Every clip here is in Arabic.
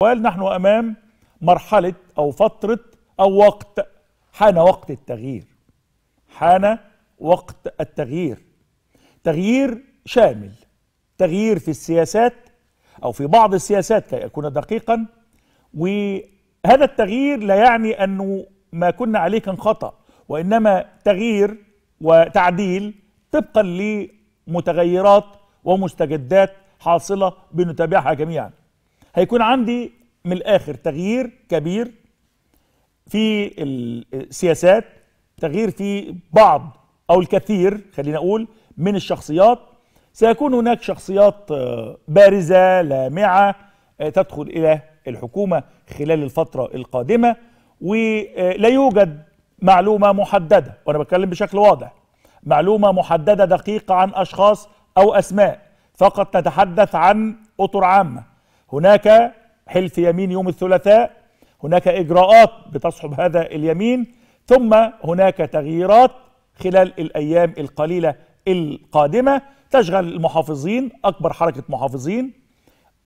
وقال نحن امام مرحله او فتره او وقت حان وقت التغيير حان وقت التغيير تغيير شامل تغيير في السياسات او في بعض السياسات كي اكون دقيقا وهذا التغيير لا يعني انه ما كنا عليه كان خطا وانما تغيير وتعديل طبقا لمتغيرات ومستجدات حاصله بنتابعها جميعا هيكون عندي من الاخر تغيير كبير في السياسات تغيير في بعض او الكثير خلينا اقول من الشخصيات سيكون هناك شخصيات آه، بارزه لامعه آه، تدخل الى الحكومه خلال الفتره القادمه ولا آه، يوجد معلومه محدده وانا بتكلم بشكل واضح معلومه محدده دقيقه عن اشخاص او اسماء فقط نتحدث عن اطر عامه هناك حلف يمين يوم الثلاثاء هناك إجراءات بتصحب هذا اليمين ثم هناك تغييرات خلال الأيام القليلة القادمة تشغل المحافظين أكبر حركة محافظين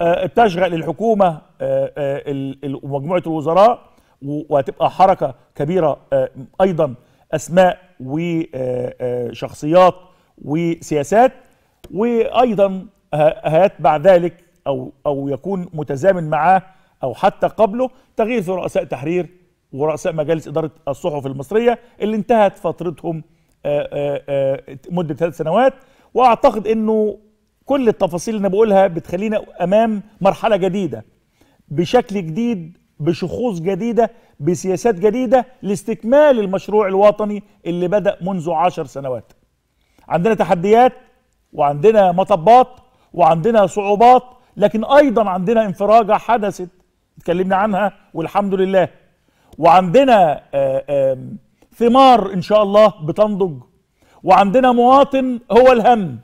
آه، تشغل الحكومة آه، آه، ومجموعة الوزراء وهتبقى حركة كبيرة أيضا أسماء وشخصيات وسياسات وأيضا هيتبع ذلك او او يكون متزامن معاه او حتى قبله تغيير في رؤساء تحرير ورؤساء مجالس اداره الصحف المصريه اللي انتهت فترتهم آه، آه، آه، مده ثلاث سنوات واعتقد انه كل التفاصيل اللي انا بقولها بتخلينا امام مرحله جديده بشكل جديد بشخوص جديده بسياسات جديده لاستكمال المشروع الوطني اللي بدا منذ عشر سنوات عندنا تحديات وعندنا مطبات وعندنا صعوبات لكن ايضا عندنا انفراجه حدثت اتكلمنا عنها والحمد لله وعندنا آه، ثمار ان شاء الله بتنضج وعندنا مواطن هو الهم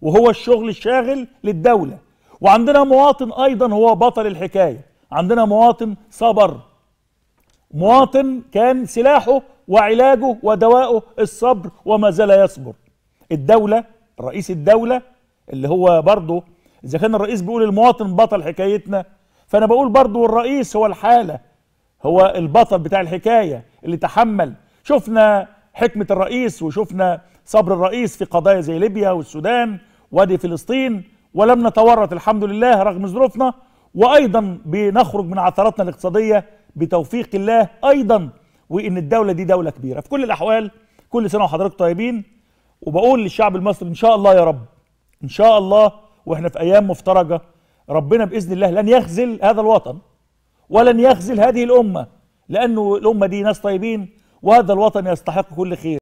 وهو الشغل الشاغل للدوله وعندنا مواطن ايضا هو بطل الحكايه عندنا مواطن صبر مواطن كان سلاحه وعلاجه ودواءه الصبر وما زال يصبر الدوله رئيس الدوله اللي هو برضه اذا كان الرئيس بيقول المواطن بطل حكايتنا فانا بقول برضو الرئيس هو الحاله هو البطل بتاع الحكايه اللي تحمل شفنا حكمه الرئيس وشفنا صبر الرئيس في قضايا زي ليبيا والسودان وادي فلسطين ولم نتورط الحمد لله رغم ظروفنا وايضا بنخرج من عثراتنا الاقتصاديه بتوفيق الله ايضا وان الدوله دي دوله كبيره في كل الاحوال كل سنه وحضراتكم طيبين وبقول للشعب المصري ان شاء الله يا رب ان شاء الله واحنا في ايام مفترجه ربنا باذن الله لن يخزل هذا الوطن ولن يخزل هذه الامه لانه الامه دي ناس طيبين وهذا الوطن يستحق كل خير